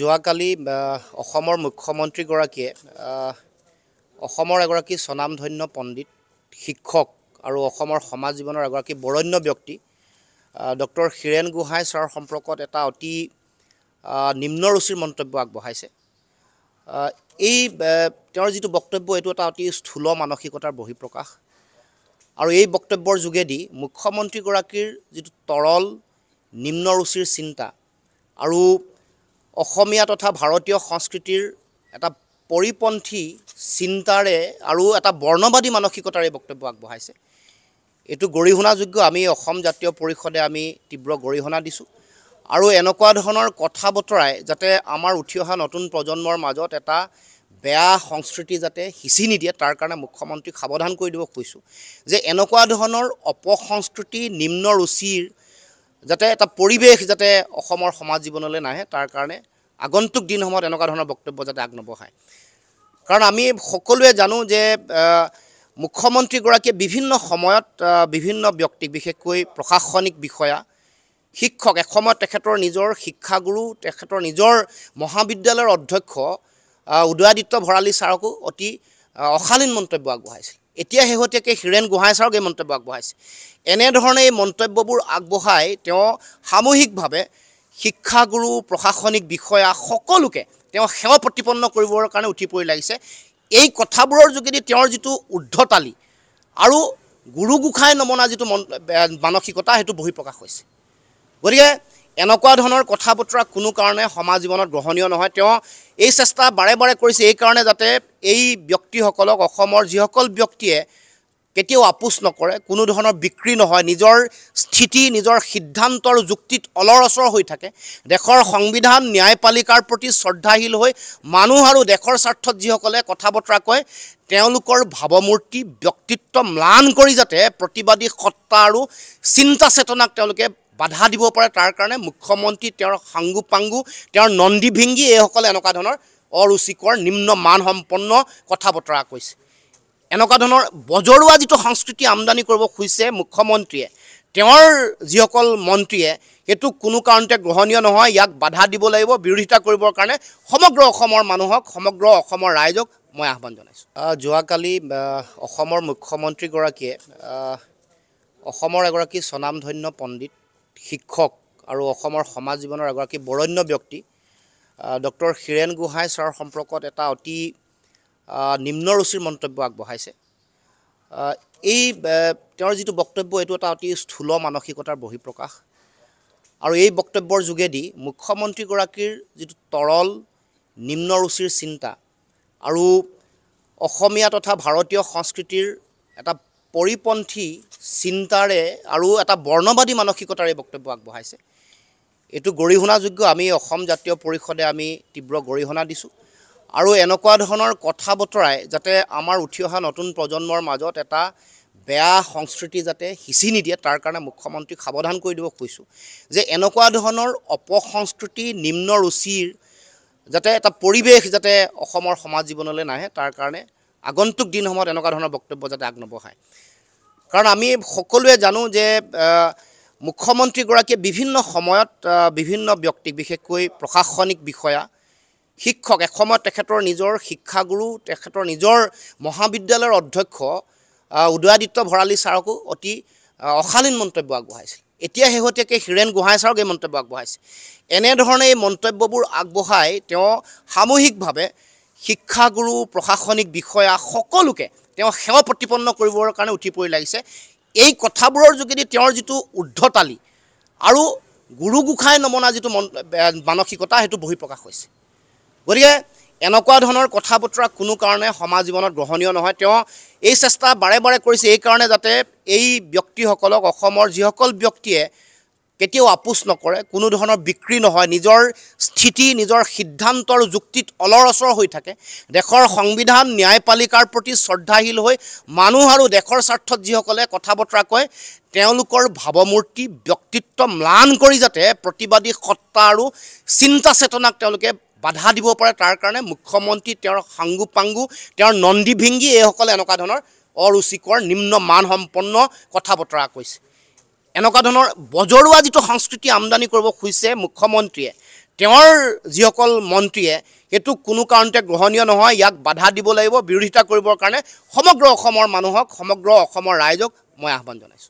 যোৱাকালি অসমৰ মুখ্যমন্ত্ৰীগৰাকীয়ে অসমৰ এগৰাকী স্বনামধন্য পণ্ডিত শিক্ষক আৰু অসমৰ সমাজ জীৱনৰ এগৰাকী বৰণ্য ব্যক্তি ডক্টৰ হীৰেণ গোহাঁই ছাৰৰ সম্পৰ্কত এটা অতি নিম্ন ৰুচিৰ মন্তব্য আগবঢ়াইছে এই তেওঁৰ যিটো বক্তব্য এইটো এটা অতি স্থূল মানসিকতাৰ বহিঃপ্ৰকাশ আৰু এই বক্তব্যৰ যোগেদি মুখ্যমন্ত্ৰীগৰাকীৰ যিটো তৰল নিম্ন ৰুচিৰ চিন্তা আৰু অসমীয়া তথা ভাৰতীয় সংস্কৃতিৰ এটা পৰিপন্থী চিন্তাৰে আৰু এটা বৰ্ণবাদী মানসিকতাৰে বক্তব্য আগবঢ়াইছে এইটো গৰিহণাযোগ্য আমি অসম জাতীয় পৰিষদে আমি তীব্ৰ গৰিহণা দিছোঁ আৰু এনেকুৱা ধৰণৰ কথা বতৰাই যাতে আমাৰ উঠি অহা নতুন প্ৰজন্মৰ মাজত এটা বেয়া সংস্কৃতি যাতে সিঁচি নিদিয়ে তাৰ কাৰণে মুখ্যমন্ত্ৰীক সাৱধান কৰি দিব খুজিছোঁ যে এনেকুৱা ধৰণৰ অপসংস্কৃতি নিম্ন ৰুচিৰ যাতে এটা পৰিৱেশ যাতে অসমৰ সমাজ জীৱনলৈ নাহে তাৰ কাৰণে আগন্তুক দিনসমূহত এনেকুৱা ধৰণৰ বক্তব্য যাতে আগ নবঢ়ায় কাৰণ আমি সকলোৱে জানো যে মুখ্যমন্ত্ৰীগৰাকীয়ে বিভিন্ন সময়ত বিভিন্ন ব্যক্তিক বিশেষকৈ প্ৰশাসনিক বিষয়া শিক্ষক এসময়ত তেখেতৰ নিজৰ শিক্ষাগুৰু তেখেতৰ নিজৰ মহাবিদ্যালয়ৰ অধ্যক্ষ উদয়াদিত্য ভৰালী ছাৰকো অতি অশালীন মন্তব্য আগবঢ়াইছিল এতিয়া শেহতীয়াকৈ হীৰেণ গোহাঁই ছাৰক এই মন্তব্য আগবঢ়াইছে এনেধৰণে এই মন্তব্যবোৰ আগবঢ়াই তেওঁ সামূহিকভাৱে শিক্ষাগুৰু প্ৰশাসনিক বিষয়া সকলোকে তেওঁ সেৱা প্ৰতিপন্ন কৰিবৰ কাৰণে উঠি পৰি লাগিছে এই কথাবোৰৰ যোগেদি তেওঁৰ যিটো উদ্ধতালি আৰু গুৰুগোসাঁই নমনা যিটো মন মানসিকতা সেইটো বহিঃপ্ৰকাশ হৈছে গতিকে এনেকুৱা ধৰণৰ কথা বতৰা কোনো কাৰণে সমাজ জীৱনত গ্ৰহণীয় নহয় তেওঁ এই চেষ্টা বাৰে বাৰে কৰিছে এইকাৰণে যাতে এই ব্যক্তিসকলক অসমৰ যিসকল ব্যক্তিয়ে কেতিয়াও আপোচ নকৰে কোনো ধৰণৰ বিক্ৰী নহয় নিজৰ স্থিতি নিজৰ সিদ্ধান্তৰ যুক্তিত অলৰচৰ হৈ থাকে দেশৰ সংবিধান ন্যায়পালিকাৰ প্ৰতি শ্ৰদ্ধাশীল হৈ মানুহ আৰু দেশৰ স্বাৰ্থত যিসকলে কথা বতৰা কয় তেওঁলোকৰ ভাৱমূৰ্তি ব্যক্তিত্ব ম্লান কৰি যাতে প্ৰতিবাদী সত্তা আৰু চিন্তা চেতনাক তেওঁলোকে বাধা দিব পাৰে তাৰ কাৰণে মুখ্যমন্ত্ৰী তেওঁৰ সাংগু পাংগু তেওঁৰ নন্দী ভিংগী এইসকলে এনেকুৱা ধৰণৰ অৰুচিকৰ নিম্ন মানসম্পন্ন কথা বতৰা কৈছে এনেকুৱা ধৰণৰ বজৰুৱা যিটো সংস্কৃতি আমদানি কৰিব খুজিছে মুখ্যমন্ত্ৰীয়ে তেওঁৰ যিসকল মন্ত্ৰীয়ে সেইটো কোনো কাৰণতে গ্ৰহণীয় নহয় ইয়াক বাধা দিব লাগিব বিৰোধিতা কৰিবৰ কাৰণে সমগ্ৰ অসমৰ মানুহক সমগ্ৰ অসমৰ ৰাইজক মই আহ্বান জনাইছোঁ যোৱাকালি অসমৰ মুখ্যমন্ত্ৰীগৰাকীয়ে অসমৰ এগৰাকী স্বনামধন্য পণ্ডিত শিক্ষক আৰু অসমৰ সমাজ জীৱনৰ এগৰাকী বৰণ্য ব্যক্তি ডক্টৰ হীৰেণ গোহাঁই ছাৰৰ সম্পৰ্কত এটা অতি নিম্ন ৰুচিৰ মন্তব্য আগবঢ়াইছে এই তেওঁৰ যিটো বক্তব্য এইটো এটা অতি স্থূল মানসিকতাৰ বহিঃপ্ৰকাশ আৰু এই বক্তব্যৰ যোগেদি মুখ্যমন্ত্ৰীগৰাকীৰ যিটো তৰল নিম্ন ৰুচিৰ চিন্তা আৰু অসমীয়া তথা ভাৰতীয় সংস্কৃতিৰ এটা পৰিপন্থী চিন্তাৰে আৰু এটা বৰ্ণবাদী মানসিকতাৰে বক্তব্য আগবঢ়াইছে এইটো গৰিহণাযোগ্য আমি অসম জাতীয় পৰিষদে আমি তীব্ৰ গৰিহণা দিছোঁ আৰু এনেকুৱা ধৰণৰ কথা বতৰাই যাতে আমাৰ উঠি অহা নতুন প্ৰজন্মৰ মাজত এটা বেয়া সংস্কৃতি যাতে সিঁচি নিদিয়ে তাৰ কাৰণে মুখ্যমন্ত্ৰীক সাৱধান কৰি দিব খুজিছোঁ যে এনেকুৱা ধৰণৰ অপসংস্কৃতি নিম্ন ৰুচিৰ যাতে এটা পৰিৱেশ যাতে অসমৰ সমাজ জীৱনলৈ নাহে তাৰ কাৰণে আগন্তুক দিনসমূহত এনেকুৱা ধৰণৰ বক্তব্য যাতে আগ আগনবঢ়ায় কাৰণ আমি সকলোৱে জানো যে মুখ্যমন্ত্ৰীগৰাকীয়ে বিভিন্ন সময়ত বিভিন্ন ব্যক্তিক বিশেষকৈ প্ৰশাসনিক বিষয়া শিক্ষক এসময়ত তেখেতৰ নিজৰ শিক্ষাগুৰু তেখেতৰ নিজৰ মহাবিদ্যালয়ৰ অধ্যক্ষ উদয়াদিত্য ভৰালী ছাৰকো অতি অশালীন মন্তব্য আগবঢ়াইছিল এতিয়া শেহতীয়াকৈ হীৰেণ গোহাঁই ছাৰক এই মন্তব্য আগবঢ়াইছে এনেধৰণে এই মন্তব্যবোৰ আগবঢ়াই তেওঁ সামূহিকভাৱে শিক্ষাগুৰু প্ৰশাসনিক বিষয়া সকলোকে তেওঁ সেৱা প্ৰতিপন্ন কৰিবৰ কাৰণে উঠি পৰি লাগিছে এই কথাবোৰৰ যোগেদি তেওঁৰ যিটো উদ্ধতালি আৰু গুৰু গুৰুগোসাঁই নমনা যিটো মন মানসিকতা সেইটো বহি প্ৰকাশ হৈছে গতিকে এনেকুৱা ধৰণৰ কথা বতৰা কোনো কাৰণে সমাজ জীৱনত গ্ৰহণীয় নহয় তেওঁ এই চেষ্টা বাৰে বাৰে কৰিছে এইকাৰণে যাতে এই ব্যক্তিসকলক অসমৰ যিসকল ব্যক্তিয়ে কেতিয়াও আপোচ নকৰে কোনো ধৰণৰ বিক্ৰী নহয় নিজৰ স্থিতি নিজৰ সিদ্ধান্ত আৰু যুক্তিত অচৰ হৈ থাকে দেশৰ সংবিধান ন্যায়পালিকাৰ প্ৰতি শ্ৰদ্ধাশীল হৈ মানুহ আৰু দেশৰ স্বাৰ্থত যিসকলে কথা বতৰা কয় তেওঁলোকৰ ভাৱমূৰ্তি ব্যক্তিত্ব ম্লান কৰি যাতে প্ৰতিবাদী সত্তা আৰু চিন্তা চেতনাক তেওঁলোকে বাধা দিব পাৰে তাৰ কাৰণে মুখ্যমন্ত্ৰী তেওঁৰ সাংগু পাংগু তেওঁৰ নন্দী ভিংগী এইসকলে এনেকুৱা ধৰণৰ অৰুচিকৰ নিম্ন মানসম্পন্ন কথা বতৰা কৈছে এনেকুৱা ধৰণৰ বজৰুৱা যিটো সংস্কৃতি আমদানি কৰিব খুজিছে মুখ্যমন্ত্ৰীয়ে তেওঁৰ যিসকল মন্ত্ৰীয়ে সেইটো কোনো কাৰণতে গ্ৰহণীয় নহয় ইয়াক বাধা দিব লাগিব বিৰোধিতা কৰিবৰ কাৰণে সমগ্ৰ অসমৰ মানুহক সমগ্ৰ অসমৰ ৰাইজক মই আহ্বান জনাইছোঁ